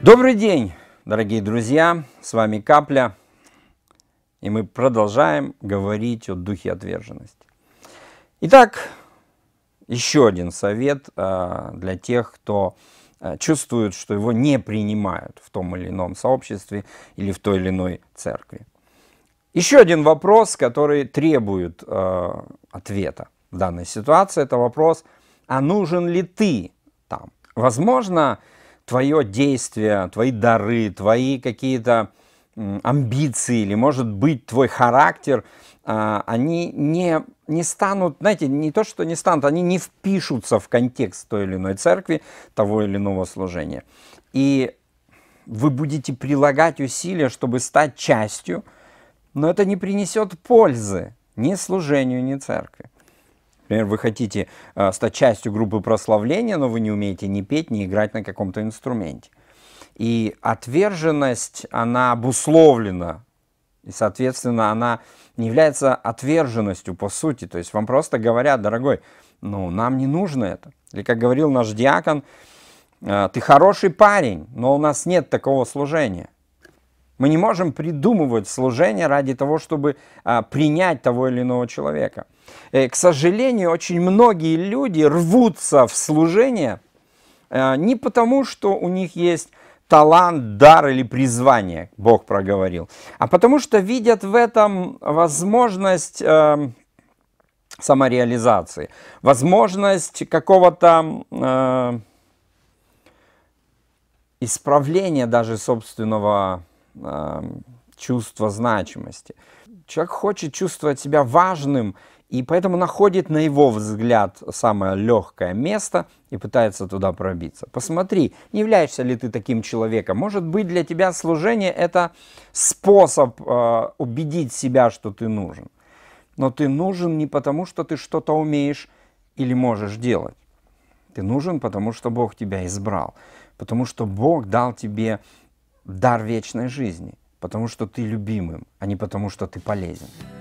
Добрый день, дорогие друзья! С вами Капля, и мы продолжаем говорить о духе отверженности. Итак, еще один совет а, для тех, кто а, чувствует, что его не принимают в том или ином сообществе или в той или иной церкви. Еще один вопрос, который требует э, ответа в данной ситуации, это вопрос, а нужен ли ты там? Возможно, э, твое действие, твои дары, твои какие-то амбиции или, может быть, твой характер, а, они не, не станут, знаете, не то, что не станут, они не впишутся в контекст той или иной церкви, того или иного служения. И вы будете прилагать усилия, чтобы стать частью, но это не принесет пользы ни служению, ни церкви. Например, вы хотите э, стать частью группы прославления, но вы не умеете ни петь, ни играть на каком-то инструменте. И отверженность, она обусловлена, и, соответственно, она не является отверженностью по сути. То есть вам просто говорят, дорогой, ну, нам не нужно это. Или, как говорил наш диакон, «Э, ты хороший парень, но у нас нет такого служения. Мы не можем придумывать служение ради того, чтобы а, принять того или иного человека. И, э, к сожалению, очень многие люди рвутся в служение а, не потому, что у них есть талант, дар или призвание, Бог проговорил, а потому что видят в этом возможность э, самореализации, возможность какого-то э, исправления даже собственного чувство значимости. Человек хочет чувствовать себя важным, и поэтому находит, на его взгляд, самое легкое место и пытается туда пробиться. Посмотри, не являешься ли ты таким человеком. Может быть, для тебя служение – это способ э, убедить себя, что ты нужен. Но ты нужен не потому, что ты что-то умеешь или можешь делать. Ты нужен, потому что Бог тебя избрал, потому что Бог дал тебе дар вечной жизни, потому что ты любимым, а не потому что ты полезен.